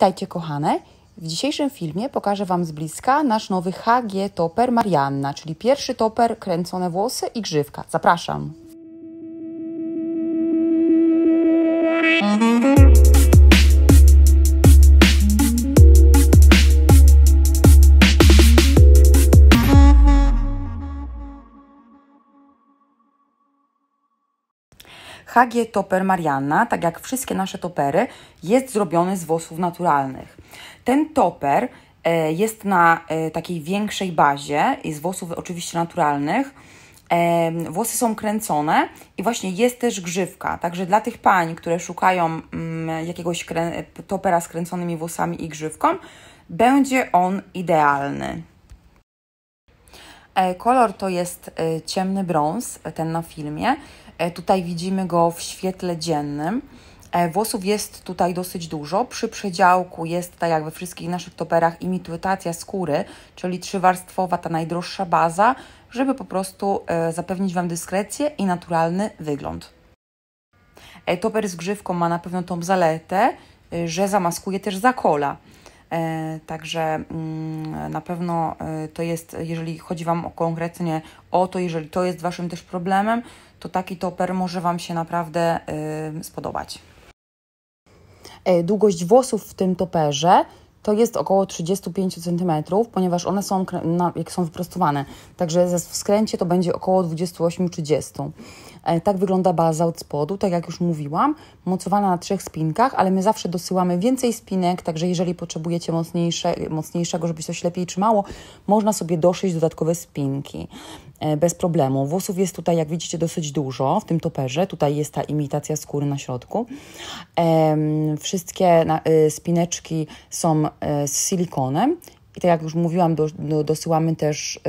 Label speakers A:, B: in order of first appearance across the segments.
A: Witajcie kochane! W dzisiejszym filmie pokażę Wam z bliska nasz nowy HG Toper Marianna, czyli pierwszy toper, kręcone włosy i grzywka. Zapraszam! HG Toper Marianna, tak jak wszystkie nasze topery, jest zrobiony z włosów naturalnych. Ten toper e, jest na e, takiej większej bazie i z włosów oczywiście naturalnych. E, włosy są kręcone i właśnie jest też grzywka. Także dla tych pań, które szukają mm, jakiegoś topera z kręconymi włosami i grzywką, będzie on idealny. Kolor to jest ciemny brąz, ten na filmie. E, tutaj widzimy go w świetle dziennym. E, włosów jest tutaj dosyć dużo. Przy przedziałku jest, tak jak we wszystkich naszych toperach, imitacja skóry, czyli trzywarstwowa, ta najdroższa baza, żeby po prostu e, zapewnić Wam dyskrecję i naturalny wygląd. Toper z grzywką ma na pewno tą zaletę, że zamaskuje też zakola. kola E, także mm, na pewno e, to jest, jeżeli chodzi Wam o konkretnie o to, jeżeli to jest Waszym też problemem, to taki toper może Wam się naprawdę e, spodobać. Długość włosów w tym toperze to jest około 35 cm, ponieważ one są, jak są wyprostowane, także w skręcie to będzie około 28-30 cm. E, tak wygląda baza od spodu, tak jak już mówiłam, mocowana na trzech spinkach, ale my zawsze dosyłamy więcej spinek, także jeżeli potrzebujecie mocniejsze, mocniejszego, żeby się coś lepiej trzymało, można sobie doszyć dodatkowe spinki e, bez problemu. Włosów jest tutaj, jak widzicie, dosyć dużo w tym toperze. Tutaj jest ta imitacja skóry na środku. Wszystkie y, spineczki są e, z silikonem i tak jak już mówiłam, dosyłamy też y,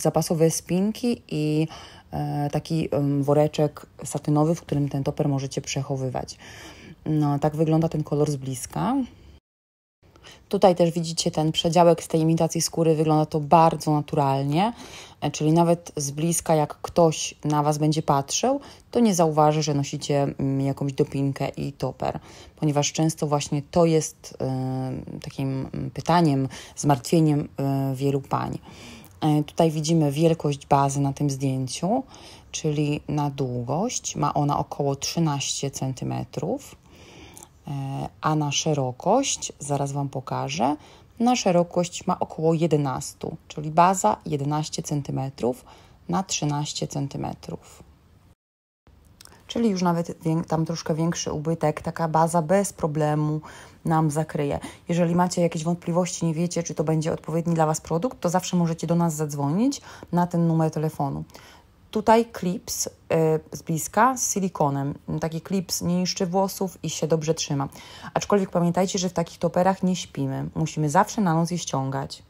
A: zapasowe spinki i E, taki woreczek satynowy, w którym ten toper możecie przechowywać. No, tak wygląda ten kolor z bliska. Tutaj też widzicie ten przedziałek z tej imitacji skóry, wygląda to bardzo naturalnie, e, czyli nawet z bliska, jak ktoś na Was będzie patrzył, to nie zauważy, że nosicie mm, jakąś dopinkę i toper, ponieważ często właśnie to jest y, takim mm, pytaniem, zmartwieniem y, wielu pań. E, tutaj widzimy wielkość bazy na tym zdjęciu, czyli na długość ma ona około 13 cm, e, a na szerokość, zaraz Wam pokażę, na szerokość ma około 11, czyli baza 11 cm na 13 centymetrów czyli już nawet tam troszkę większy ubytek, taka baza bez problemu nam zakryje. Jeżeli macie jakieś wątpliwości, nie wiecie, czy to będzie odpowiedni dla Was produkt, to zawsze możecie do nas zadzwonić na ten numer telefonu. Tutaj klips y, z bliska z silikonem. Taki klips nie niszczy włosów i się dobrze trzyma. Aczkolwiek pamiętajcie, że w takich toperach nie śpimy. Musimy zawsze na noc je ściągać.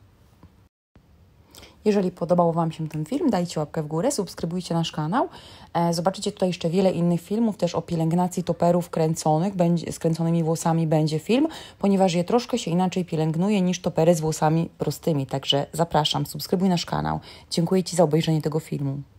A: Jeżeli podobał Wam się ten film, dajcie łapkę w górę, subskrybujcie nasz kanał. E, zobaczycie tutaj jeszcze wiele innych filmów, też o pielęgnacji toperów kręconych, będzie, skręconymi włosami będzie film, ponieważ je troszkę się inaczej pielęgnuje niż topery z włosami prostymi. Także zapraszam, subskrybuj nasz kanał. Dziękuję Ci za obejrzenie tego filmu.